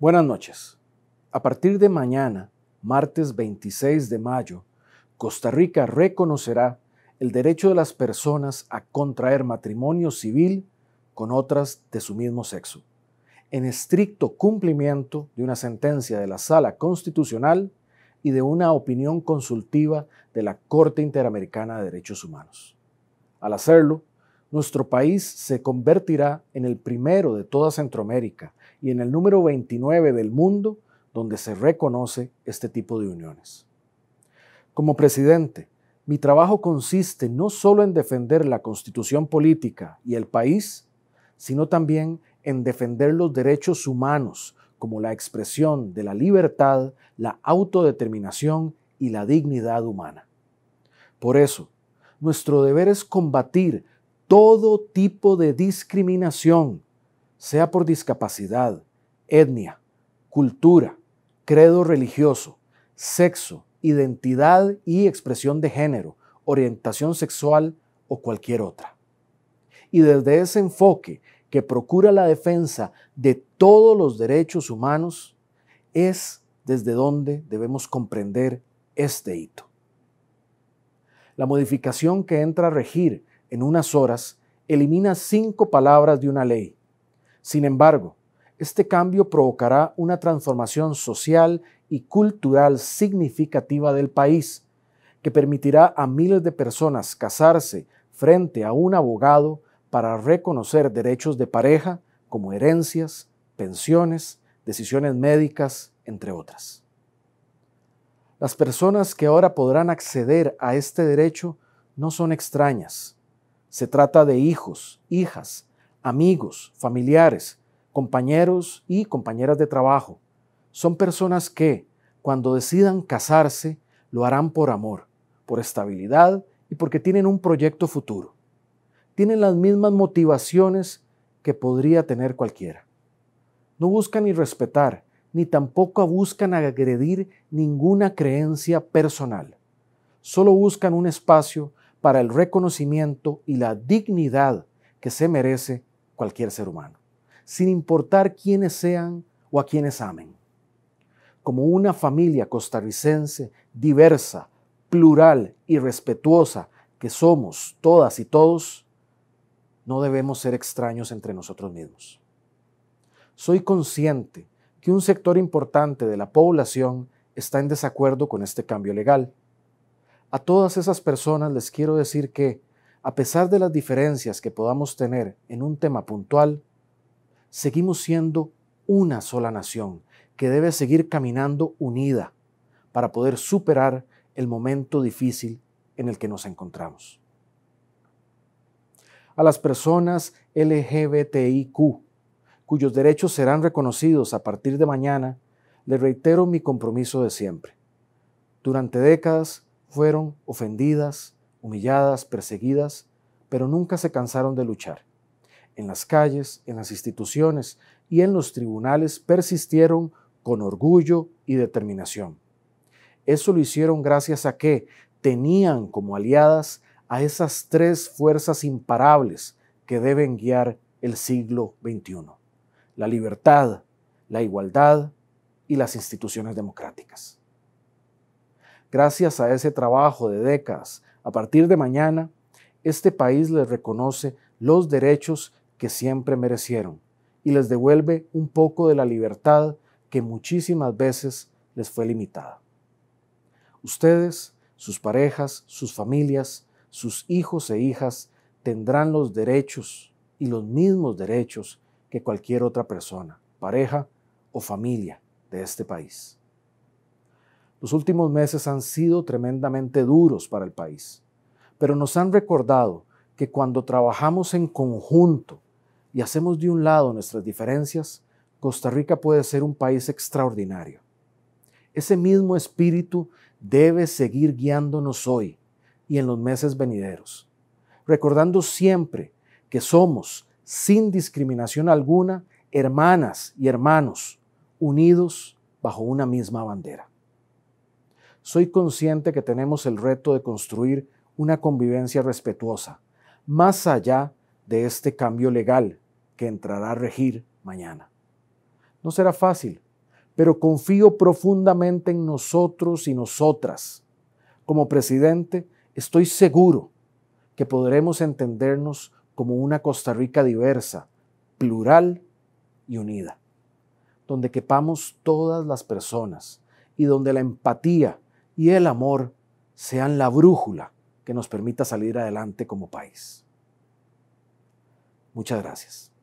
Buenas noches. A partir de mañana, martes 26 de mayo, Costa Rica reconocerá el derecho de las personas a contraer matrimonio civil con otras de su mismo sexo, en estricto cumplimiento de una sentencia de la Sala Constitucional y de una opinión consultiva de la Corte Interamericana de Derechos Humanos. Al hacerlo, nuestro país se convertirá en el primero de toda Centroamérica y en el número 29 del mundo donde se reconoce este tipo de uniones. Como presidente, mi trabajo consiste no solo en defender la constitución política y el país, sino también en defender los derechos humanos como la expresión de la libertad, la autodeterminación y la dignidad humana. Por eso, nuestro deber es combatir todo tipo de discriminación sea por discapacidad, etnia, cultura, credo religioso, sexo, identidad y expresión de género, orientación sexual o cualquier otra. Y desde ese enfoque que procura la defensa de todos los derechos humanos, es desde donde debemos comprender este hito. La modificación que entra a regir en unas horas elimina cinco palabras de una ley sin embargo, este cambio provocará una transformación social y cultural significativa del país, que permitirá a miles de personas casarse frente a un abogado para reconocer derechos de pareja como herencias, pensiones, decisiones médicas, entre otras. Las personas que ahora podrán acceder a este derecho no son extrañas. Se trata de hijos, hijas, amigos, familiares, compañeros y compañeras de trabajo. Son personas que, cuando decidan casarse, lo harán por amor, por estabilidad y porque tienen un proyecto futuro. Tienen las mismas motivaciones que podría tener cualquiera. No buscan ni respetar, ni tampoco buscan agredir ninguna creencia personal. Solo buscan un espacio para el reconocimiento y la dignidad que se merece cualquier ser humano, sin importar quiénes sean o a quienes amen. Como una familia costarricense diversa, plural y respetuosa que somos todas y todos, no debemos ser extraños entre nosotros mismos. Soy consciente que un sector importante de la población está en desacuerdo con este cambio legal. A todas esas personas les quiero decir que, a pesar de las diferencias que podamos tener en un tema puntual, seguimos siendo una sola nación que debe seguir caminando unida para poder superar el momento difícil en el que nos encontramos. A las personas LGBTIQ, cuyos derechos serán reconocidos a partir de mañana, le reitero mi compromiso de siempre. Durante décadas fueron ofendidas, humilladas, perseguidas, pero nunca se cansaron de luchar. En las calles, en las instituciones y en los tribunales persistieron con orgullo y determinación. Eso lo hicieron gracias a que tenían como aliadas a esas tres fuerzas imparables que deben guiar el siglo XXI. La libertad, la igualdad y las instituciones democráticas. Gracias a ese trabajo de décadas a partir de mañana, este país les reconoce los derechos que siempre merecieron y les devuelve un poco de la libertad que muchísimas veces les fue limitada. Ustedes, sus parejas, sus familias, sus hijos e hijas tendrán los derechos y los mismos derechos que cualquier otra persona, pareja o familia de este país. Los últimos meses han sido tremendamente duros para el país, pero nos han recordado que cuando trabajamos en conjunto y hacemos de un lado nuestras diferencias, Costa Rica puede ser un país extraordinario. Ese mismo espíritu debe seguir guiándonos hoy y en los meses venideros, recordando siempre que somos, sin discriminación alguna, hermanas y hermanos, unidos bajo una misma bandera soy consciente que tenemos el reto de construir una convivencia respetuosa, más allá de este cambio legal que entrará a regir mañana. No será fácil, pero confío profundamente en nosotros y nosotras. Como presidente, estoy seguro que podremos entendernos como una Costa Rica diversa, plural y unida, donde quepamos todas las personas y donde la empatía y el amor sean la brújula que nos permita salir adelante como país. Muchas gracias.